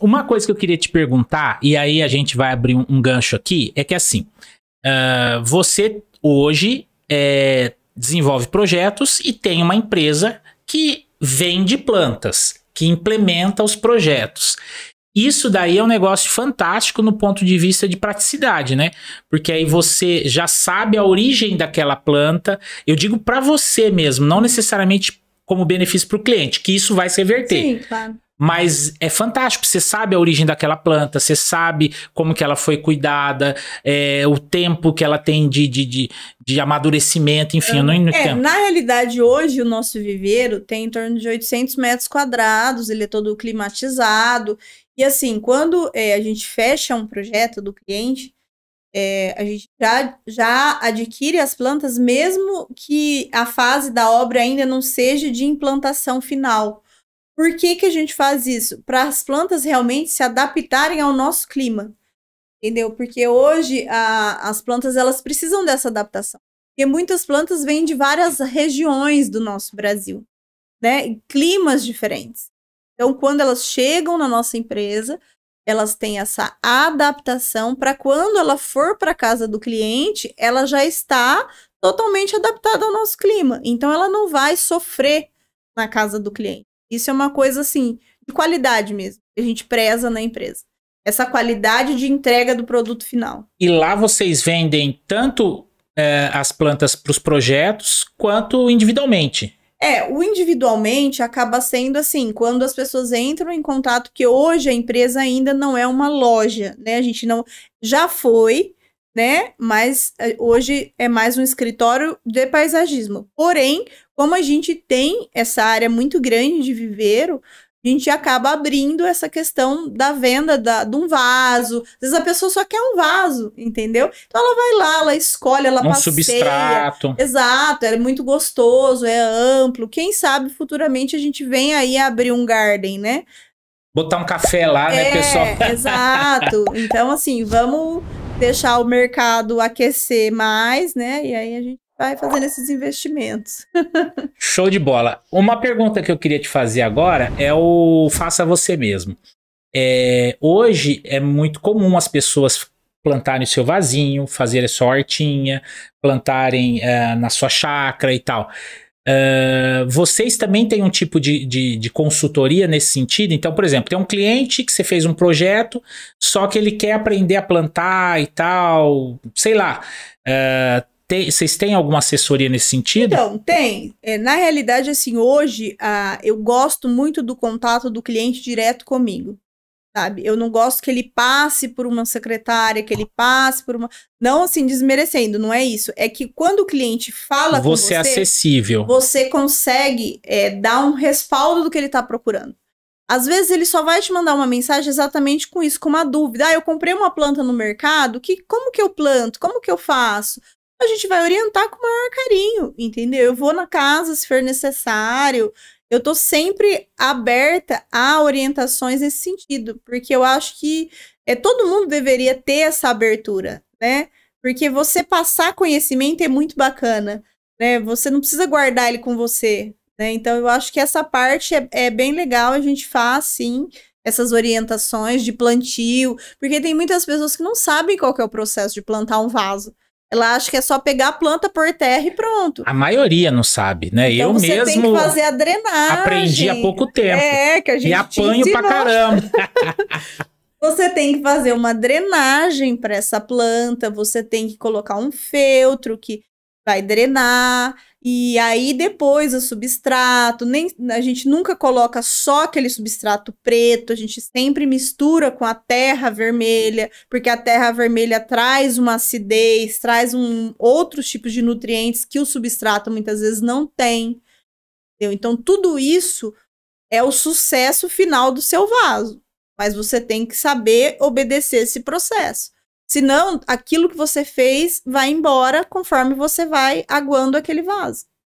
Uma coisa que eu queria te perguntar, e aí a gente vai abrir um, um gancho aqui, é que assim, uh, você hoje é, desenvolve projetos e tem uma empresa que vende plantas, que implementa os projetos. Isso daí é um negócio fantástico no ponto de vista de praticidade, né? Porque aí você já sabe a origem daquela planta. Eu digo para você mesmo, não necessariamente como benefício para o cliente, que isso vai se reverter. Sim, claro mas é fantástico. Você sabe a origem daquela planta, você sabe como que ela foi cuidada, é, o tempo que ela tem de, de, de, de amadurecimento, enfim. Eu, não é, é na realidade, hoje o nosso viveiro tem em torno de 800 metros quadrados, ele é todo climatizado. E assim, quando é, a gente fecha um projeto do cliente, é, a gente já, já adquire as plantas, mesmo que a fase da obra ainda não seja de implantação final. Por que, que a gente faz isso? Para as plantas realmente se adaptarem ao nosso clima. Entendeu? Porque hoje a, as plantas elas precisam dessa adaptação. Porque muitas plantas vêm de várias regiões do nosso Brasil, né? climas diferentes. Então, quando elas chegam na nossa empresa, elas têm essa adaptação para quando ela for para casa do cliente, ela já está totalmente adaptada ao nosso clima. Então ela não vai sofrer na casa do cliente. Isso é uma coisa assim, de qualidade mesmo, que a gente preza na empresa. Essa qualidade de entrega do produto final. E lá vocês vendem tanto é, as plantas para os projetos quanto individualmente. É, o individualmente acaba sendo assim, quando as pessoas entram em contato, que hoje a empresa ainda não é uma loja, né? A gente não. Já foi, né? Mas eh, hoje é mais um escritório de paisagismo. Porém, como a gente tem essa área muito grande de viveiro, a gente acaba abrindo essa questão da venda da, de um vaso. Às vezes a pessoa só quer um vaso, entendeu? Então ela vai lá, ela escolhe, ela um passeia. substrato. Exato, é muito gostoso, é amplo. Quem sabe futuramente a gente vem aí abrir um garden, né? Botar um café lá, né, é, né, pessoal? Exato. Então, assim, vamos deixar o mercado aquecer mais, né? E aí a gente vai fazendo esses investimentos. Show de bola. Uma pergunta que eu queria te fazer agora é o faça você mesmo. É, hoje é muito comum as pessoas plantarem o seu vasinho, fazerem a sua hortinha, plantarem é, na sua chácara e tal. Uh, vocês também têm um tipo de, de, de, consultoria nesse sentido? Então, por exemplo, tem um cliente que você fez um projeto, só que ele quer aprender a plantar e tal, sei lá. Uh, ah, te, vocês têm alguma assessoria nesse sentido? Então, tem. É, na realidade, assim, hoje uh, eu gosto muito do contato do cliente direto comigo sabe? Eu não gosto que ele passe por uma secretária, que ele passe por uma. Não assim, desmerecendo, não é isso. É que quando o cliente fala você. Você é acessível. Você consegue é, dar um respaldo do que ele está procurando. Às vezes ele só vai te mandar uma mensagem exatamente com isso, com uma dúvida. Ah, eu comprei uma planta no mercado, que como que eu planto? Como que eu faço? A gente vai orientar com o maior carinho, entendeu? Eu vou na casa se for necessário, eu tô sempre aberta a orientações nesse sentido, porque eu acho que é, todo mundo deveria ter essa abertura, né? Porque você passar conhecimento é muito bacana, né? Você não precisa guardar ele com você, né? Então eu acho que essa parte é, é bem legal, a gente faz sim essas orientações de plantio, porque tem muitas pessoas que não sabem qual é o processo de plantar um vaso. Ela acha que é só pegar a planta por terra e pronto. A maioria não sabe, né? Então eu você mesmo. Tem que fazer a drenagem. Aprendi há pouco tempo. É, que a gente. E apanho ensinou. pra caramba. você tem que fazer uma drenagem para essa planta, você tem que colocar um feltro que vai drenar, e aí depois o substrato, nem, a gente nunca coloca só aquele substrato preto, a gente sempre mistura com a terra vermelha, porque a terra vermelha traz uma acidez, traz um, outros tipos de nutrientes que o substrato muitas vezes não tem. Entendeu? Então tudo isso é o sucesso final do seu vaso, mas você tem que saber obedecer esse processo. Senão, aquilo que você fez vai embora conforme você vai aguando aquele vaso.